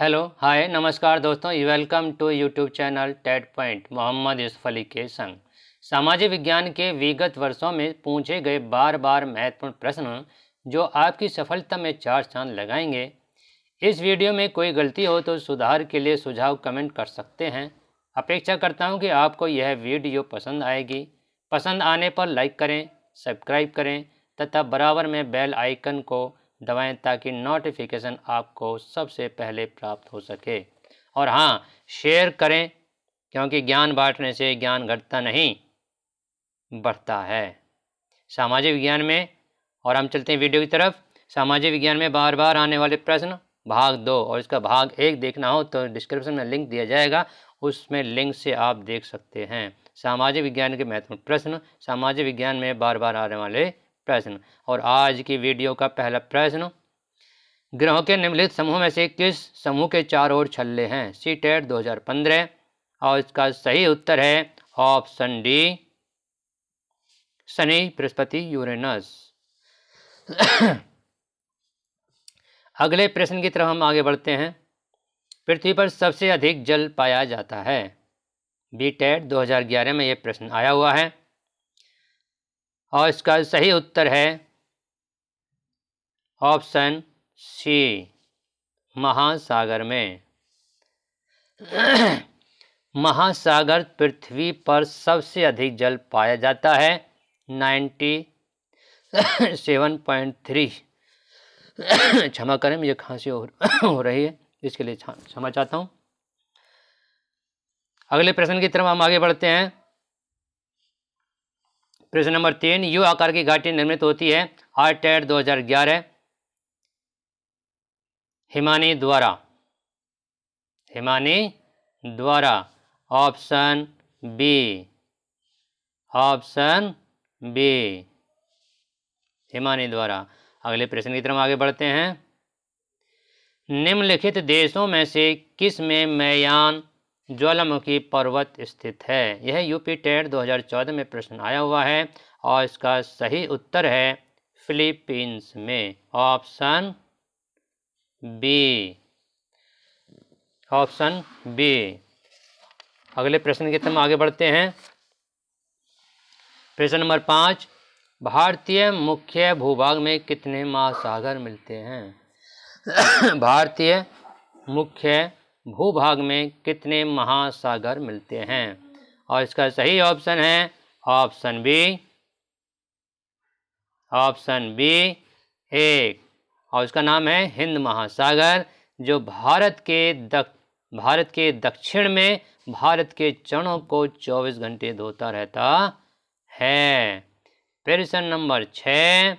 hello hi नमस्कार दोस्तों welcome to YouTube channel TET point Mohammad Yusuf Ali के संग सामाजिक विज्ञान के विगत वर्षों में पूछे गए बार बार महत्वपूर्ण प्रश्न जो आपकी सफलता में चार चांद लगाएंगे इस वीडियो में कोई गलती हो तो सुधार के लिए सुझाव कमेंट कर सकते हैं अपेक्षा करता हूँ कि आपको यह वीडियो पसंद आएगी पसंद आने पर लाइक करें सब्सक्राइब करें तथा बराबर में बेल आइकन को दबाएं ताकि नोटिफिकेशन आपको सबसे पहले प्राप्त हो सके और हाँ शेयर करें क्योंकि ज्ञान बांटने से ज्ञान घटता नहीं बढ़ता है सामाजिक विज्ञान में और हम चलते हैं वीडियो की तरफ सामाजिक विज्ञान में बार बार आने वाले प्रश्न भाग दो और इसका भाग एक देखना हो तो डिस्क्रिप्शन में लिंक दिया जाएगा उसमें लिंक से आप देख सकते हैं सामाजिक विज्ञान के महत्वपूर्ण प्रश्न सामाजिक विज्ञान में बार बार आने वाले प्रश्न और आज की वीडियो का पहला प्रश्न ग्रहों के निम्नलिखित समूह में से किस समूह के चार ओर छल्ले हैं सी टेट दो और इसका सही उत्तर है ऑप्शन डी शनि बृहस्पति यूरेनस अगले प्रश्न की तरफ हम आगे बढ़ते हैं पृथ्वी पर सबसे अधिक जल पाया जाता है बी टेट दो में यह प्रश्न आया हुआ है और इसका सही उत्तर है ऑप्शन सी महासागर में महासागर पृथ्वी पर सबसे अधिक जल पाया जाता है नाइन्टी सेवन पॉइंट थ्री क्षमा करें मुझे खांसी हो रही है इसके लिए क्षमा चाहता हूँ अगले प्रश्न की तरफ हम आगे बढ़ते हैं प्रश्न नंबर तीन यू आकार की घाटी निर्मित होती है हार्ट हजार ग्यारह हिमानी द्वारा हिमानी द्वारा ऑप्शन बी ऑप्शन बी हिमानी द्वारा अगले प्रश्न की तरफ आगे बढ़ते हैं निम्नलिखित देशों में से किस में मैयान ज्वालामुखी पर्वत स्थित है यह यूपी टेट 2014 में प्रश्न आया हुआ है और इसका सही उत्तर है फिलीपींस में ऑप्शन बी ऑप्शन बी अगले प्रश्न की तरफ आगे बढ़ते हैं प्रश्न नंबर पाँच भारतीय मुख्य भूभाग में कितने महासागर मिलते हैं भारतीय मुख्य भूभाग में कितने महासागर मिलते हैं और इसका सही ऑप्शन है ऑप्शन बी ऑप्शन बी एक और इसका नाम है हिंद महासागर जो भारत के दक भारत के दक्षिण में भारत के चरणों को 24 घंटे धोता रहता है प्रश्न नंबर छः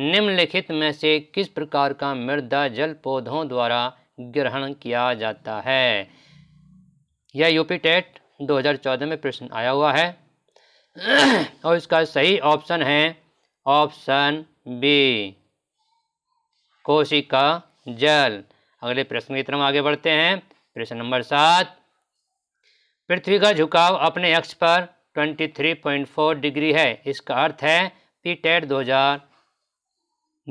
निम्नलिखित में से किस प्रकार का मृदा जल पौधों द्वारा ग्रहण किया जाता है यह यूपी टेट 2014 में प्रश्न आया हुआ है और इसका सही ऑप्शन है ऑप्शन बी कोशिका जल अगले प्रश्न की तरफ आगे बढ़ते हैं प्रश्न नंबर सात पृथ्वी का झुकाव अपने अक्ष पर 23.4 डिग्री है इसका अर्थ है पी टेट दो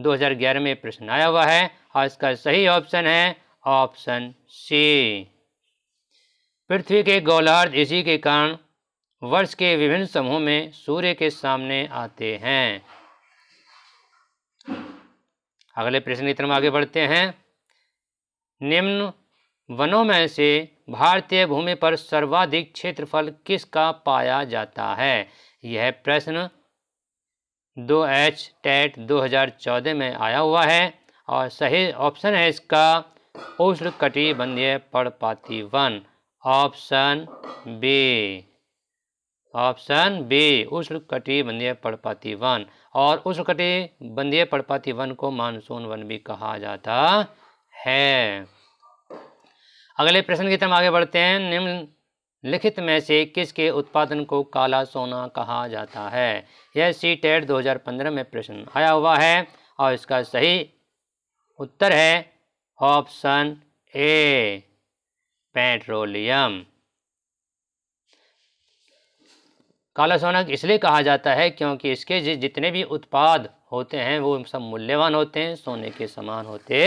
2011 में प्रश्न आया हुआ है और इसका सही ऑप्शन है ऑप्शन सी पृथ्वी के गोलार्ध इसी के कारण वर्ष के विभिन्न समूह में सूर्य के सामने आते हैं अगले प्रश्न की तरफ आगे बढ़ते हैं निम्न वनों में से भारतीय भूमि पर सर्वाधिक क्षेत्रफल किसका पाया जाता है यह प्रश्न दो एच टेट 2014 में आया हुआ है और सही ऑप्शन है इसका उष्ण कटिबंधीय पर्णपाती वन ऑप्शन बी ऑप्शन बी उष्ण कटिबंधीय पर्णपाती वन और उष्ण कटिबंधीय पर्णपाती वन को मानसून वन भी कहा जाता है अगले प्रश्न की तरफ आगे बढ़ते हैं निम्न लिखित में से किसके उत्पादन को काला सोना कहा जाता है यह सी टेट दो में प्रश्न आया हुआ है और इसका सही उत्तर है ऑप्शन ए पेट्रोलियम काला सोना इसलिए कहा जाता है क्योंकि इसके जितने भी उत्पाद होते हैं वो सब मूल्यवान होते हैं सोने के समान होते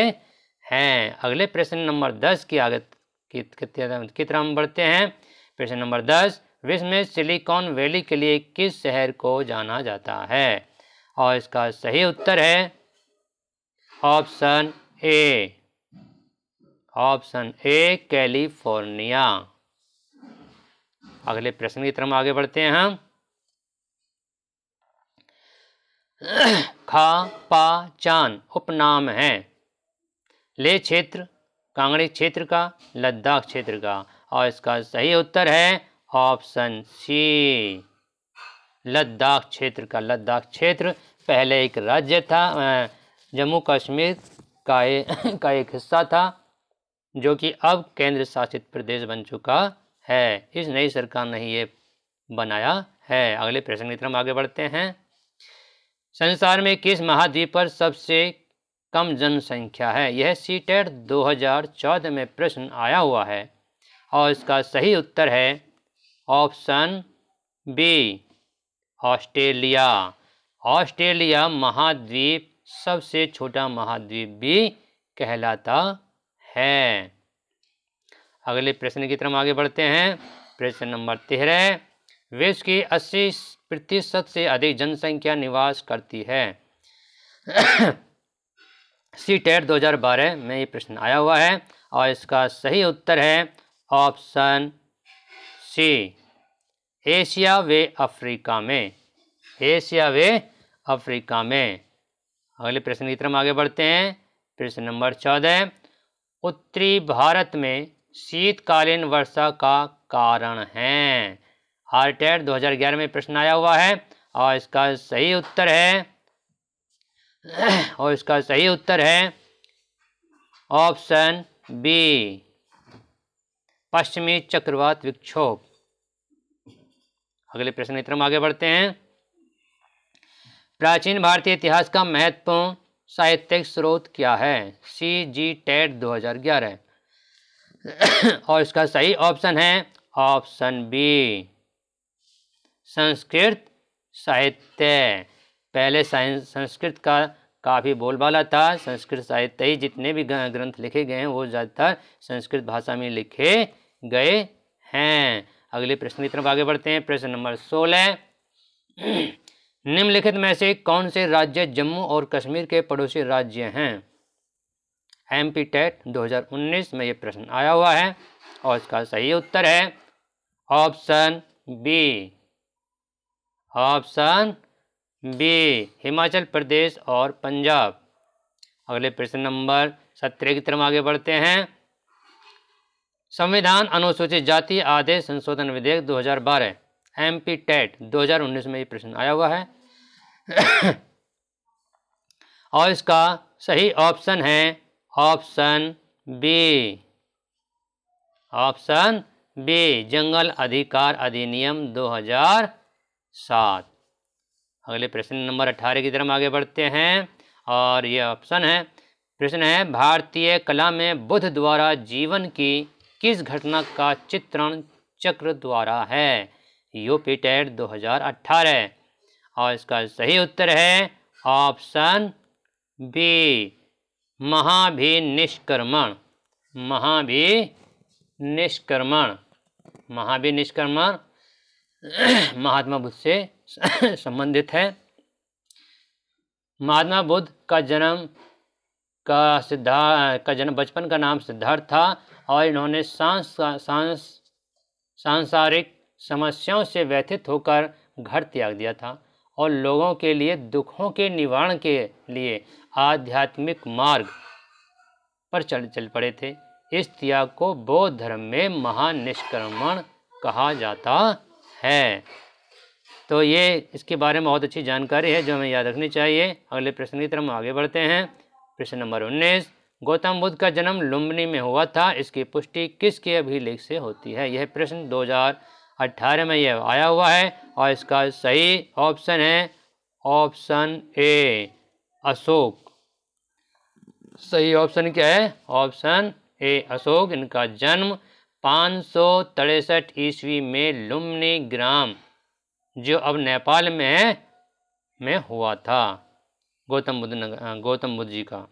हैं अगले प्रश्न नंबर दस की आगत कितना की तरह हम बढ़ते हैं प्रश्न नंबर दस विश्व में सिलिकॉन वैली के लिए किस शहर को जाना जाता है और इसका सही उत्तर है option A option A California अगले प्रश्न की तरफ हम आगे बढ़ते हैं हम खा पा चान उपनाम है ले क्षेत्र कांगड़े क्षेत्र का लद्दाख क्षेत्र का और इसका सही उत्तर है ऑप्शन सी लद्दाख क्षेत्र का लद्दाख क्षेत्र पहले एक राज्य था जम्मू कश्मीर का ए, का एक हिस्सा था जो कि अब केंद्र शासित प्रदेश बन चुका है इस नई सरकार ने ये बनाया है अगले प्रश्न की तरफ हम आगे बढ़ते हैं संसार में किस महाद्वीप पर सबसे कम जनसंख्या है यह सी टेट में प्रश्न आया हुआ है और इसका सही उत्तर है ऑप्शन बी ऑस्ट्रेलिया ऑस्ट्रेलिया महाद्वीप सबसे छोटा महाद्वीप भी कहलाता हैं अगले प्रश्न की तरफ आगे बढ़ते हैं प्रश्न नंबर तेरह विश्व की अस्सी प्रतिशत से अधिक जनसंख्या निवास करती है सी टेट दो हज़ार बारह में ये प्रश्न आया हुआ है और इसका सही उत्तर है ऑप्शन सी एशिया वे अफ्रीका में एशिया वे अफ्रीका में अगले प्रश्न की तरफ आगे बढ़ते हैं प्रश्न नंबर चौदह उत्तरी भारत में शीतकालीन वर्षा का कारण है हार्ट एट 2011 में प्रश्न आया हुआ है और इसका सही उत्तर है और इसका सही उत्तर है ऑप्शन बी पश्चिमी चक्रवात विक्षोभ अगले प्रश्न इतना आगे बढ़ते हैं प्राचीन भारतीय इतिहास का महत्वपूर्ण साहित्यिक स्रोत क्या है सी जी टेट दो हज़ार ग्यारह और इसका सही ऑप्शन है ऑप्शन बी संस्कृत साहित्य पहले संस्कृत का काफ़ी बोलबाला था संस्कृत साहित्य ही जितने भी ग्रंथ लिखे गए हैं वो ज़्यादातर संस्कृत भाषा में लिखे गए हैं अगले प्रश्न की तरफ आगे बढ़ते हैं प्रश्न नंबर सोलह निम्नलिखित में से कौन से राज्य जम्मू और कश्मीर के पड़ोसी राज्य हैं एम पी टेट दो में ये प्रश्न आया हुआ है और इसका सही उत्तर है option B option B Himachal Pradesh और पंजाब अगले प्रश्न नंबर सत्रह की तरफ आगे बढ़ते हैं संविधान अनुसूचित जाति आदेश संशोधन विधेयक 2012 एम पी टेट दो में ये प्रश्न आया हुआ है और इसका सही ऑप्शन है ऑप्शन बी ऑप्शन बी जंगल अधिकार अधिनियम 2007 अगले प्रश्न नंबर अठारह की तरफ आगे बढ़ते हैं और ये ऑप्शन है प्रश्न है भारतीय कला में बुद्ध द्वारा जीवन की किस घटना का चित्रण चक्र द्वारा है दो हजार 2018 और इसका सही उत्तर है ऑप्शन बी महाभी निष्कर्मण महाभी निष्कर्मण महाभी निष्कर्मण महात्मा बुद्ध से संबंधित है महात्मा बुद्ध का जन्म का सिद्धार्थ का जन्म बचपन का नाम सिद्धार्थ था और इन्होंने सांस सांस सांसारिक समस्याओं से व्यथित होकर घर त्याग दिया था और लोगों के लिए दुखों के निवारण के लिए आध्यात्मिक मार्ग पर चल चल पड़े थे इस त्याग को बौद्ध धर्म में महानिष्क्रमण कहा जाता है तो ये इसके बारे में बहुत अच्छी जानकारी है जो हमें याद रखनी चाहिए अगले प्रश्न की तरफ हम आगे बढ़ते हैं प्रश्न नंबर उन्नीस गौतम बुद्ध का जन्म लुम्बनी में हुआ था इसकी पुष्टि किसके अभिलेख से होती है यह प्रश्न हजार अट्ठारह में ये आया हुआ है और इसका सही ऑप्शन है ऑप्शन ए अशोक सही ऑप्शन क्या है ऑप्शन ए अशोक इनका जन्म पाँच सौ तिरसठ ईस्वी में लुमनी ग्राम जो अब नेपाल में में हुआ था गौतम बुद्ध नगर हाँ, गौतम बुद्ध जी का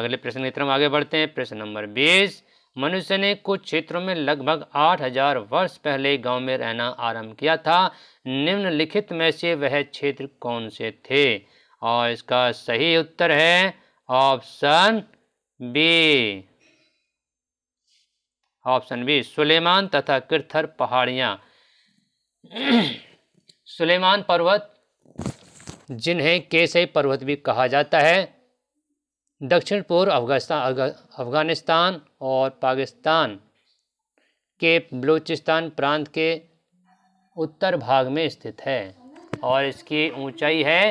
अगले प्रश्न की तरफ आगे बढ़ते हैं प्रश्न नंबर बीस मनुष्य ने कुछ क्षेत्रों में लगभग 8000 वर्ष पहले गांव में रहना आरंभ किया था निम्नलिखित में से वह क्षेत्र कौन से थे और इसका सही उत्तर है option B option B Sulaiman तथा किरथर पहाड़ियाँ सुलेमान पर्वत जिन्हें केसे पर्वत भी कहा जाता है दक्षिण पूर्व अफगानिस्तान और पाकिस्तान के बलूचिस्तान प्रांत के उत्तर भाग में स्थित है और इसकी ऊंचाई है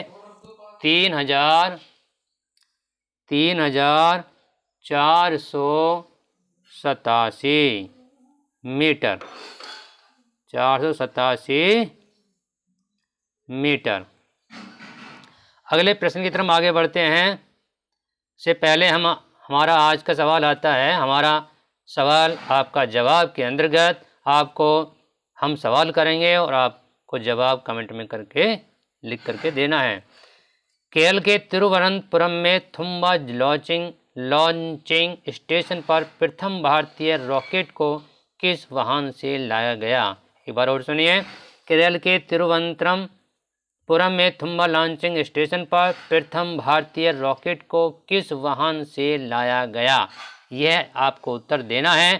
तीन हजार तीन हजार चार सौ सतासी मीटर चार सौ सतासी मीटर अगले प्रश्न की तरफ आगे बढ़ते हैं से पहले हम हमारा आज का सवाल आता है हमारा सवाल आपका जवाब के अंतर्गत आपको हम सवाल करेंगे और आपको जवाब कमेंट में करके लिख करके देना है केरल के तिरुवनंतपुरम में थुम्बा लॉचिंग लॉन्चिंग स्टेशन पर प्रथम भारतीय रॉकेट को किस वाहन से लाया गया एक बार और सुनिए केरल के तिरुवनंतपुरम पुरम में थुम्बा लॉन्चिंग स्टेशन पर प्रथम भारतीय रॉकेट को किस वाहन से लाया गया यह आपको उत्तर देना है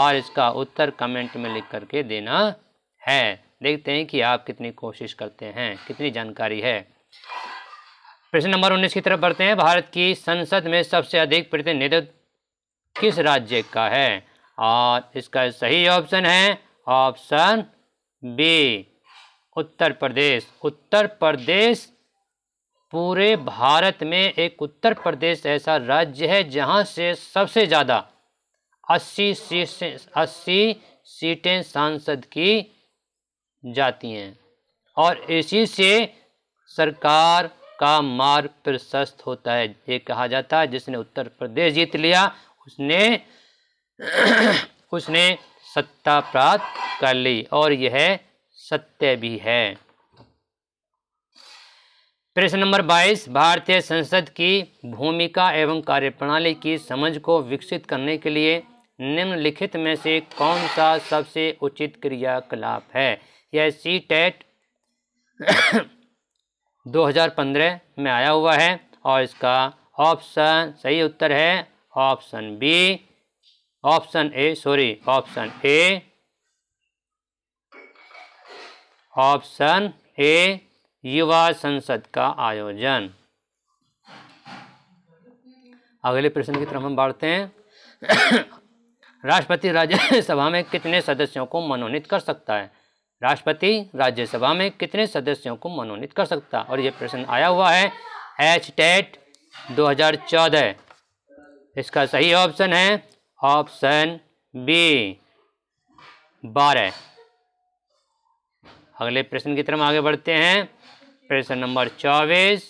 और इसका उत्तर कमेंट में लिख करके देना है देखते हैं कि आप कितनी कोशिश करते हैं कितनी जानकारी है प्रश्न नंबर उन्नीस की तरफ बढ़ते हैं भारत की संसद में सबसे अधिक प्रतिनिधित्व किस राज्य का है और इसका सही ऑप्शन है ऑप्शन बी उत्तर प्रदेश उत्तर प्रदेश पूरे भारत में एक उत्तर प्रदेश ऐसा राज्य है जहां से सबसे ज़्यादा अस्सी सीट अस्सी सीटें सांसद की जाती हैं और इसी से सरकार का मार्ग प्रशस्त होता है ये कहा जाता है जिसने उत्तर प्रदेश जीत लिया उसने उसने सत्ता प्राप्त कर ली और यह सत्य भी है प्रश्न नंबर 22 भारतीय संसद की भूमिका एवं कार्यप्रणाली की समझ को विकसित करने के लिए निम्नलिखित में से कौन सा सबसे उचित क्रियाकलाप है यह सी टेट e दो में आया हुआ है और इसका ऑप्शन सही उत्तर है option B option A sorry option A option A युवा संसद का आयोजन अगले प्रश्न की तरफ हम बढ़ते हैं राष्ट्रपति राज्यसभा में कितने सदस्यों को मनोनीत कर सकता है राष्ट्रपति राज्यसभा में कितने सदस्यों को मनोनीत कर सकता है और ये प्रश्न आया हुआ है एच टेट दो इसका सही ऑप्शन है ऑप्शन बी बारह अगले प्रश्न की तरफ आगे बढ़ते हैं प्रश्न नंबर चौबीस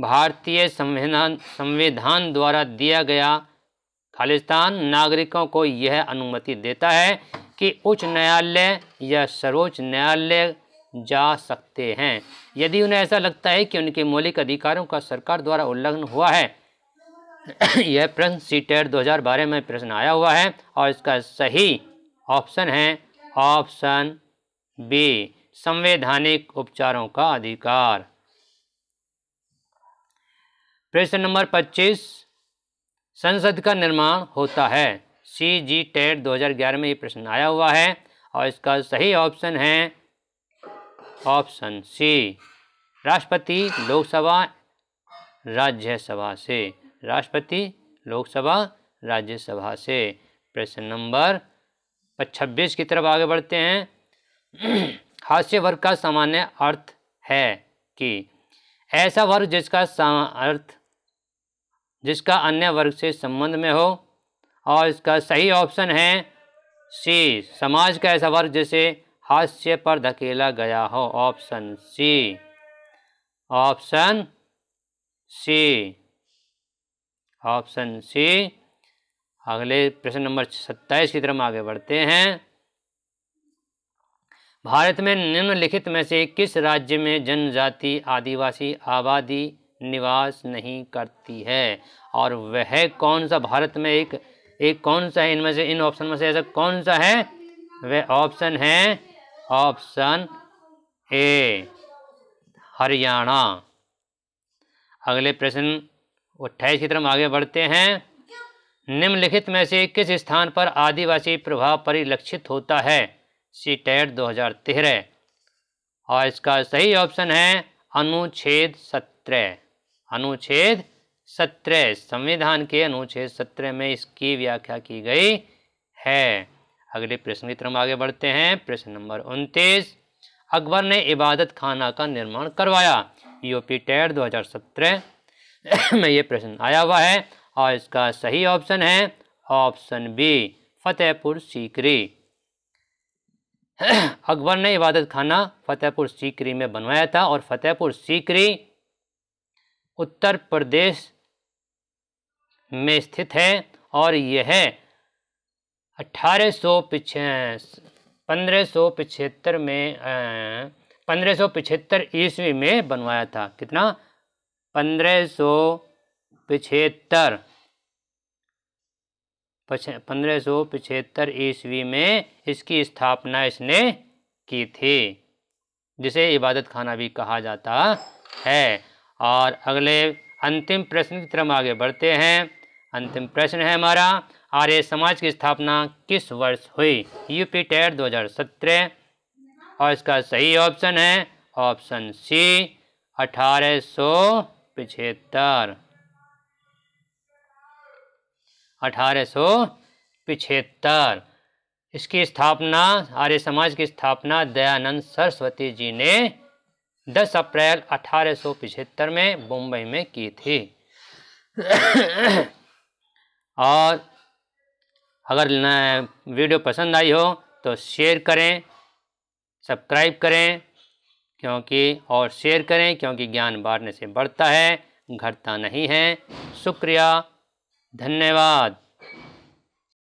भारतीय संविधान संविधान द्वारा दिया गया खालिस्तान नागरिकों को यह अनुमति देता है कि उच्च न्यायालय या सर्वोच्च न्यायालय जा सकते हैं यदि उन्हें ऐसा लगता है कि उनके मौलिक अधिकारों का सरकार द्वारा उल्लंघन हुआ है यह प्रश्न सी टेट दो में प्रश्न आया हुआ है और इसका सही ऑप्शन है ऑप्शन बी संवैधानिक उपचारों का अधिकार प्रश्न नंबर 25 संसद का निर्माण होता है सी जी टेट दो में ये प्रश्न आया हुआ है और इसका सही ऑप्शन है ऑप्शन सी राष्ट्रपति लोकसभा राज्यसभा से राष्ट्रपति लोकसभा राज्यसभा से प्रश्न नंबर छब्बीस की तरफ आगे बढ़ते हैं हास्य वर्ग का सामान्य अर्थ है कि ऐसा वर्ग जिसका अर्थ जिसका अन्य वर्ग से संबंध में हो और इसका सही ऑप्शन है सी समाज का ऐसा वर्ग जिसे हास्य पर धकेला गया हो option C option C option C अगले प्रश्न नंबर सत्ताईस की तरफ आगे बढ़ते हैं भारत में निम्नलिखित में से किस राज्य में जनजाति आदिवासी आबादी निवास नहीं करती है और वह कौन सा भारत में एक एक कौन सा है इनमें से इन ऑप्शन में से ऐसा कौन सा है वह ऑप्शन है ऑप्शन ए हरियाणा अगले प्रश्न अट्ठाईस की तरफ आगे बढ़ते हैं निम्नलिखित में से किस स्थान पर आदिवासी प्रभाव परिलक्षित होता है सी टेट दो और इसका सही ऑप्शन है अनुच्छेद सत्रह अनुच्छेद सत्रह संविधान के अनुच्छेद सत्रह में इसकी व्याख्या की गई है अगले प्रश्न की तरफ आगे बढ़ते हैं प्रश्न नंबर उनतीस अकबर ने इबादत खाना का निर्माण करवाया यूपी टेट 2017 में ये प्रश्न आया हुआ है और इसका सही ऑप्शन है ऑप्शन बी फतेहपुर सीकरी अकबर ने इबादत खाना फतेहपुर सीकरी में बनवाया था और फतेहपुर सीकरी उत्तर प्रदेश में स्थित है और यह अठारह सौ पंद्रह सौ पिछहत्तर में पंद्रह सौ पिछहत्तर ईस्वी में बनवाया था कितना पंद्रह सौ पिछहत्तर पंद्रह सौ ईस्वी में इसकी स्थापना इसने की थी जिसे इबादत खाना भी कहा जाता है और अगले अंतिम प्रश्न की तरफ आगे बढ़ते हैं अंतिम प्रश्न है हमारा आर्य समाज की स्थापना किस वर्ष हुई यूपी टेट दो और इसका सही ऑप्शन है ऑप्शन सी अठारह सौ पिछहत्तर अठारह इसकी स्थापना आर्य समाज की स्थापना दयानंद सरस्वती जी ने 10 अप्रैल अठारह में मुंबई में की थी और अगर वीडियो पसंद आई हो तो शेयर करें सब्सक्राइब करें क्योंकि और शेयर करें क्योंकि ज्ञान बाढ़ने से बढ़ता है घटता नहीं है शुक्रिया धन्यवाद